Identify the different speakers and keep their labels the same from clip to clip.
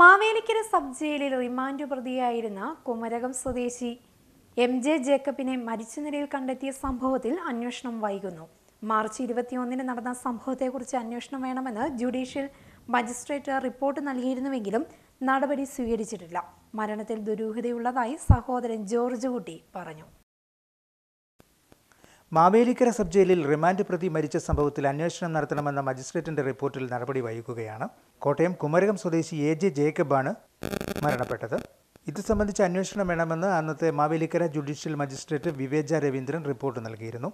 Speaker 1: Mavelikkara sub ജയിലിൽ remand പ്രതിയായിരുന്ന കുമരകം സ്വദേശി എം ജെ ജേക്കബിനെ മരിച്ച നിലയിൽ കണ്ടെത്തിയ സംഭവത്തിൽ അന്വേഷണം വൈകുന്നു മാർച്ച് ഇരുപത്തിയൊന്നിന് നടന്ന സംഭവത്തെക്കുറിച്ച് അന്വേഷണം വേണമെന്ന് ജുഡീഷ്യൽ മജിസ്ട്രേറ്റ് റിപ്പോർട്ട് നൽകിയിരുന്നുവെങ്കിലും നടപടി സ്വീകരിച്ചിട്ടില്ല മരണത്തിൽ ദുരൂഹതയുള്ളതായി സഹോദരൻ ജോർജ് കുട്ടി പറഞ്ഞു
Speaker 2: മാവേലിക്കര സബ് ജയിലിൽ റിമാൻഡ് പ്രതി മരിച്ച സംഭവത്തിൽ അന്വേഷണം നടത്തണമെന്ന മജിസ്ട്രേറ്റിന്റെ റിപ്പോർട്ടിൽ നടപടി വൈകുകയാണ് കോട്ടയം കുമരകം സ്വദേശി എ ജെ ജേക്കബാണ് മരണപ്പെട്ടത് ഇത് സംബന്ധിച്ച് അന്വേഷണം വേണമെന്ന് അന്നത്തെ മാവേലിക്കര ജുഡീഷ്യൽ മജിസ്ട്രേറ്റ് വിവേജ രവീന്ദ്രൻ റിപ്പോർട്ട് നൽകിയിരുന്നു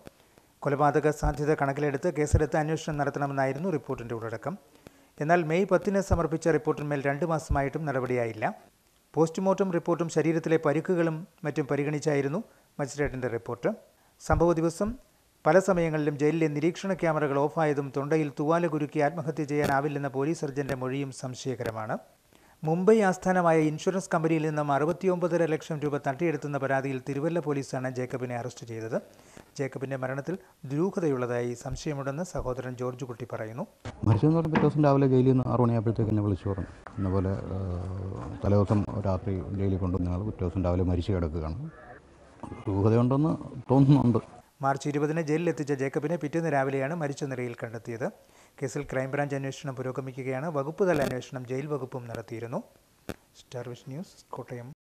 Speaker 2: കൊലപാതക സാധ്യത കണക്കിലെടുത്ത് കേസെടുത്ത് അന്വേഷണം നടത്തണമെന്നായിരുന്നു റിപ്പോർട്ടിന്റെ ഉള്ളടക്കം എന്നാൽ മെയ് പത്തിന് സമർപ്പിച്ച റിപ്പോർട്ടിന്മേൽ രണ്ട് മാസമായിട്ടും നടപടിയായില്ല പോസ്റ്റ്മോർട്ടം റിപ്പോർട്ടും ശരീരത്തിലെ പരിക്കുകളും മറ്റും പരിഗണിച്ചായിരുന്നു മജിസ്ട്രേറ്റിന്റെ റിപ്പോർട്ട് സംഭവ ദിവസം പല സമയങ്ങളിലും ജയിലിലെ നിരീക്ഷണ ക്യാമറകൾ ഓഫായതും തൊണ്ടയിൽ തുവാല കുരുക്കി ആത്മഹത്യ ചെയ്യാനാവില്ലെന്ന പോലീസ് സർജന്റെ മൊഴിയും സംശയകരമാണ് മുംബൈ ആസ്ഥാനമായ ഇൻഷുറൻസ് കമ്പനിയിൽ നിന്നും അറുപത്തിയൊമ്പതര ലക്ഷം രൂപ തട്ടിയെടുത്തുന്ന പരാതിയിൽ തിരുവല്ല പോലീസാണ് ജേക്കബിനെ അറസ്റ്റ് ചെയ്തത് ജേക്കബിന്റെ മരണത്തിൽ ദുരൂഹതയുള്ളതായി സംശയമുണ്ടെന്ന് സഹോദരൻ ജോർജ് കുട്ടി പറയുന്നു
Speaker 3: മരിച്ചെന്ന് പറഞ്ഞ ദിവസം രാവിലെ ജയിലിൽ നിന്ന് ആറു മണിയാകുമ്പോഴത്തേക്ക് എന്നെ വിളിച്ചു പറഞ്ഞു എന്നപോലെ തലേദിവസം രാത്രി ജയിലിൽ കൊണ്ടുവന്നയാൾ ആൾ പിറ്റേ ദിവസം രാവിലെ മരിച്ചു കിടക്കുകയാണ് ദുരൂഹതയുണ്ടെന്ന് തോന്നുന്നുണ്ട്
Speaker 2: മാർച്ച് ഇരുപതിന് ജയിലിലെത്തിച്ച ജേക്കബിനെ പിറ്റേന്ന് രാവിലെയാണ് മരിച്ച നിലയിൽ കണ്ടെത്തിയത് കേസിൽ ക്രൈംബ്രാഞ്ച് അന്വേഷണം പുരോഗമിക്കുകയാണ് വകുപ്പുതല അന്വേഷണം ജയിൽ വകുപ്പും നടത്തിയിരുന്നു സ്റ്റാർ വിഷ് ന്യൂസ് കോട്ടയം